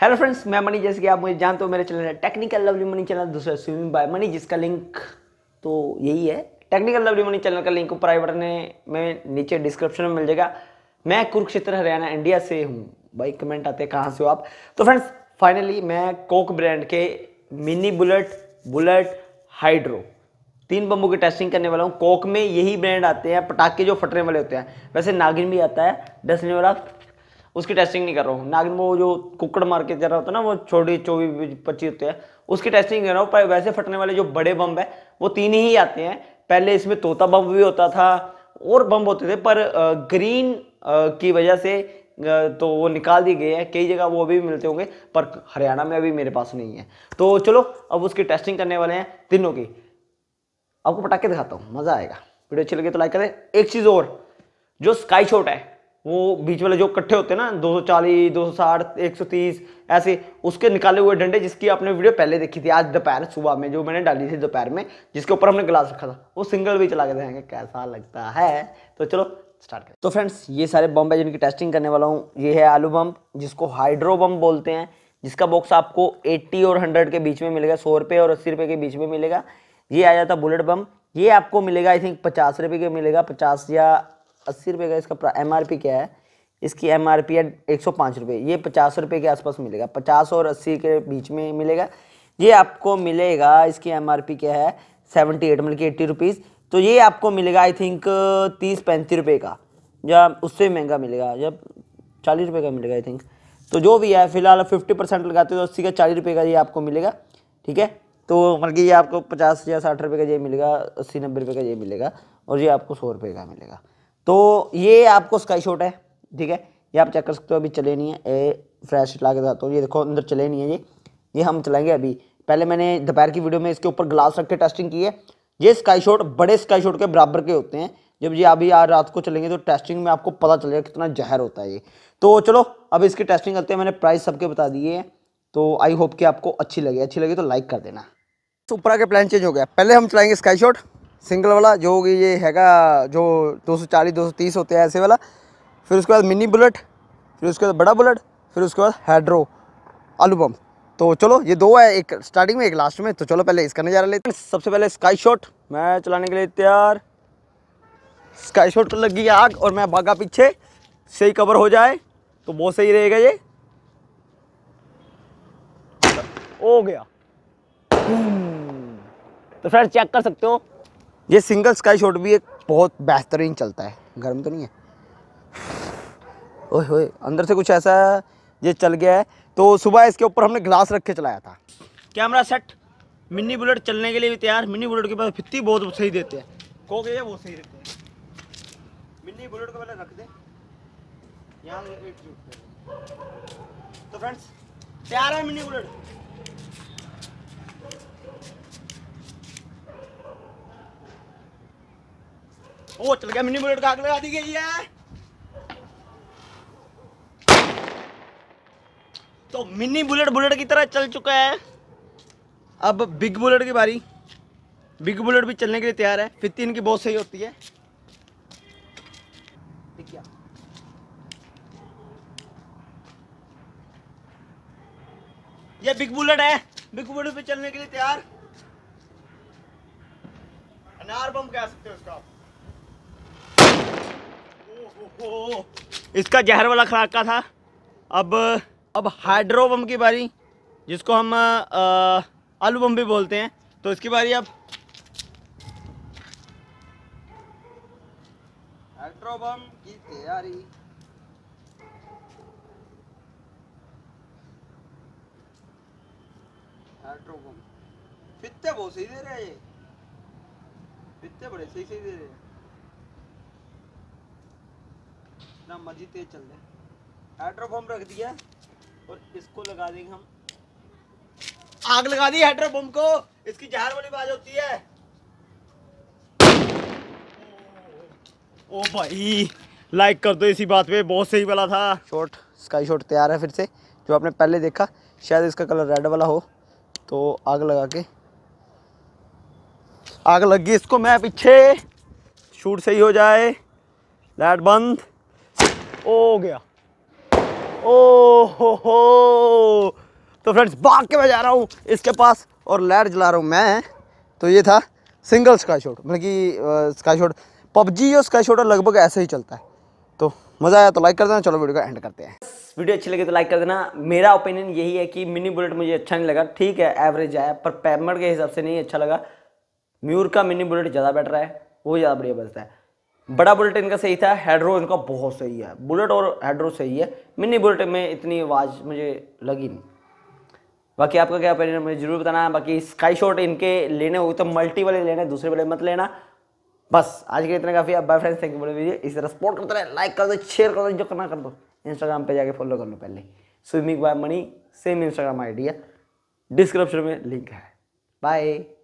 hello friends मैं money जैसे कि आप मुझे जानते हो मेरे चैनल है टेक्निकल लवली मनी चैनल दूसरा स्विमिंग बाय मनी जिसका लिंक तो यही है टेक्निकल लवली मनी चैनल का लिंक ऊपर आई बटन में नीचे डिस्क्रिप्शन में मिल जाएगा मैं कुरुक्षेत्र हरियाणा इंडिया से हूँ भाई कमेंट आते हैं कहाँ से हो आप तो फ्रेंड्स फाइनली मैं कोक ब्रांड के मिनी बुलेट बुलेट हाइड्रो तीन बम्बू की टेस्टिंग करने वाला हूँ कोक में यही ब्रांड आते हैं पटाखे जो फटने वाले होते हैं वैसे नागिन भी आता है डसने वाला उसकी टेस्टिंग नहीं कर रहा हूँ नागिन वो जो कुकड़ मार के जरा होता है ना वो छोटी चौबीस पच्चीस होते हैं उसकी टेस्टिंग कर रहा हूँ पर वैसे फटने वाले जो बड़े बम है वो तीन ही आते हैं पहले इसमें तोता बम भी होता था और बम होते थे पर ग्रीन की वजह से तो वो निकाल दिए गए हैं कई जगह वो अभी भी मिलते होंगे पर हरियाणा में अभी मेरे पास नहीं है तो चलो अब उसकी टेस्टिंग करने वाले हैं तीनों की आपको पटाखे दिखाता हूँ मज़ा आएगा वीडियो अच्छी लगे तो लाइक करें एक चीज़ और जो स्काई शॉट है वो बीच वाले जो कट्ठे होते हैं ना 240, 260, 130 ऐसे उसके निकाले हुए डंडे जिसकी आपने वीडियो पहले देखी थी आज दोपहर सुबह में जो मैंने डाली थी दोपहर में जिसके ऊपर हमने ग्लास रखा था वो सिंगल भी चला के देखेंगे कैसा लगता है तो चलो स्टार्ट करें तो फ्रेंड्स ये सारे बम्ब है जिनकी टेस्टिंग करने वाला हूँ ये है आलू बम जिसको हाइड्रो बम बोलते हैं जिसका बॉक्स आपको एट्टी और हंड्रेड के बीच में मिलेगा सौ रुपये और अस्सी रुपये के बीच में मिलेगा ये आ जाता बुलेट बम ये आपको मिलेगा आई थिंक पचास रुपये के मिलेगा पचास या अस्सी रुपये का इसका एम आर पी क्या है इसकी एम आर पी है एक सौ पाँच रुपये ये पचास रुपये के आसपास मिलेगा पचास और अस्सी के बीच में मिलेगा ये आपको मिलेगा इसकी एम आर पी क्या है सेवेंटी एट मतलब कि एट्टी रुपीज़ तो ये आपको मिलेगा आई थिंक तीस पैंतीस रुपये का या उससे महंगा मिलेगा या चालीस रुपये का मिलेगा आई थिंक तो जो भी है फिलहाल फिफ्टी परसेंट लगाते हो तो अस्सी का चालीस रुपये का ये आपको मिलेगा ठीक है तो मतलब ये आपको पचास या साठ रुपये का ये मिलेगा अस्सी नब्बे रुपये का ये मिलेगा और ये आपको सौ रुपये का मिलेगा तो ये आपको स्काई शॉट है ठीक है ये आप चेक कर सकते हो अभी चले नहीं है ए फ्रेश ला के जाता हूँ ये देखो अंदर चले नहीं है ये ये हम चलाएंगे अभी पहले मैंने दोपहर की वीडियो में इसके ऊपर ग्लास रख के टेस्टिंग की है ये स्काई शॉट बड़े स्काई शॉट के बराबर के होते हैं जब ये अभी आज रात को चलेंगे तो टेस्टिंग में आपको पता चलेगा कितना जहर होता है ये तो चलो अब इसकी टेस्टिंग करते हैं मैंने प्राइस सबके बता दिए हैं तो आई होप कि आपको अच्छी लगे अच्छी लगे तो लाइक कर देना सुपरा के प्लान चेंज हो गया पहले हम चलाएंगे स्काई शॉट सिंगल वाला जो कि ये हैगा जो 240 230 होते हैं ऐसे वाला फिर उसके बाद मिनी बुलेट फिर उसके बाद बड़ा बुलेट फिर उसके बाद हैड्रो आलू पम्प तो चलो ये दो है एक स्टार्टिंग में एक लास्ट में तो चलो पहले इसका नज़ारा लेते हैं सबसे पहले स्काई शॉट मैं चलाने के लिए तैयार स्काई शॉट तो लगी आग और मैं भागा पीछे सही कवर हो जाए तो बहुत सही रहेगा ये हो गया हम्म, तो फिर चेक कर सकते हो ये सिंगल स्काई शॉट भी एक बहुत बेहतरीन चलता है गर्म तो नहीं है ओह ओह अंदर से कुछ ऐसा ये चल गया है तो सुबह इसके ऊपर हमने ग्लास रख के चलाया था कैमरा सेट मिनी बुलेट चलने के लिए भी तैयार मिनी बुलेट के पास फित्ती बहुत सही देते हैं को गए बहुत सही देते हैं मिनी बुलेट को पहले रख दे यहाँ तो फ्रेंड्स तैयार है मिनी बुलेट ओ चल गया मिनी बुलेट का आग लगा दी गई है तो मिनी बुलेट बुलेट की तरह चल चुका है अब बिग बुलेट की बारी बिग बुलेट भी चलने के लिए तैयार है फिफ्टी इनकी बहुत सही होती है ये बिग बुलेट है बिग बुलेट पे चलने के लिए तैयार अनार बम कह सकते हो उसका आप इसका जहर वाला खड़ाका था अब अब हाइड्रो बम की बारी जिसको हम आलू बम भी बोलते हैं तो इसकी बारी अब हाइड्रो बम की तैयारी हाइड्रो बम फित्ते बहुत सही दे रहे हैं ये फित्ते बड़े सही सही दे रहे हैं जितना मर्जी तेज चल जाए हाइड्रोफॉम रख दिया और इसको लगा देंगे हम आग लगा दी हाइड्रोफॉम को इसकी जहर वाली बाज होती है ओ भाई लाइक कर दो इसी बात पे बहुत सही वाला था शॉट स्काई शॉट तैयार है फिर से जो आपने पहले देखा शायद इसका कलर रेड वाला हो तो आग लगा के आग लग गई इसको मैं पीछे शूट सही हो जाए लाइट बंद ओ गया ओ हो हो तो फ्रेंड्स भाग के मैं जा रहा हूँ इसके पास और लैर जला रहा हूँ मैं तो ये था सिंगल स्काई शॉट मतलब कि स्काई शॉट पबजी और स्काई शॉट तो लगभग ऐसे ही चलता है तो मज़ा आया तो लाइक कर देना चलो वीडियो का एंड करते हैं वीडियो अच्छी लगी तो लाइक कर देना मेरा ओपिनियन यही है कि मिनी बुलेट मुझे अच्छा नहीं लगा ठीक है एवरेज आया पर पैमर के हिसाब से नहीं अच्छा लगा म्यूर का मिनी बुलेट ज़्यादा बेटर है वो ज़्यादा बढ़िया बजता है बड़ा बुलेट इनका सही था हेड्रो इनका बहुत सही है बुलेट और हेड्रो सही है मिनी बुलेट में इतनी आवाज़ मुझे लगी नहीं बाकी आपका क्या ओपिनियन मुझे ज़रूर बताना है बाकी स्काई शॉट इनके लेने हो तो मल्टी वाले लेने दूसरे वाले मत लेना बस आज के इतना काफ़ी आप bye friends thank you video इस तरह सपोर्ट करते रहे लाइक कर दो शेयर कर दो जो करना कर दो इंस्टाग्राम पे जाके फॉलो कर लो पहले swimming by money same Instagram idea description में लिंक है बाय